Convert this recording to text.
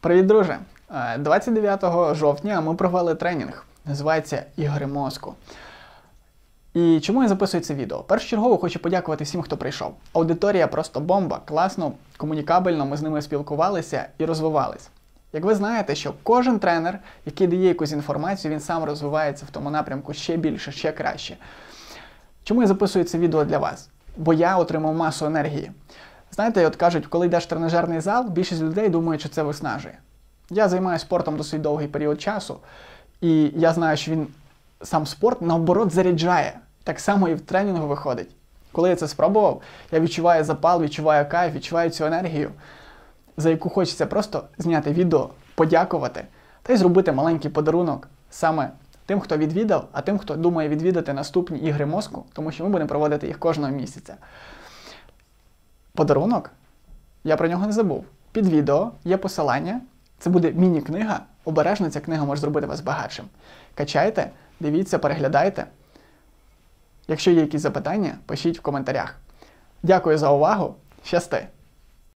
Привіт, друже! 29 е, жовтня ми провели тренінг. Називається Ігри мозку. І чому я записую це відео? Першочергово хочу подякувати всім, хто прийшов. Аудиторія просто бомба, класно, комунікабельно, ми з ними спілкувалися і розвивались. Як ви знаєте, що кожен тренер, який дає якусь інформацію, він сам розвивається в тому напрямку ще більше, ще краще. Чому я записую це відео для вас? Бо я отримав масу енергії. Знаєте, от кажуть, коли йдеш в тренажерний зал, більшість людей думає, що це виснажує. Я займаюся спортом досить довгий період часу, і я знаю, що він сам спорт наоборот заряджає. Так само і в тренінгу виходить. Коли я це спробував, я відчуваю запал, відчуваю кайф, відчуваю цю енергію, за яку хочеться просто зняти відео, подякувати та й зробити маленький подарунок саме тим, хто відвідав, а тим, хто думає відвідати наступні ігри мозку, тому що ми будемо проводити їх кожного місяця подарунок. Я про нього не забув. Під відео є посилання. Це буде міні-книга. Обережно ця книга може зробити вас багатшим. Качайте, дивіться, переглядайте. Якщо є якісь запитання, пишіть в коментарях. Дякую за увагу! Щасти!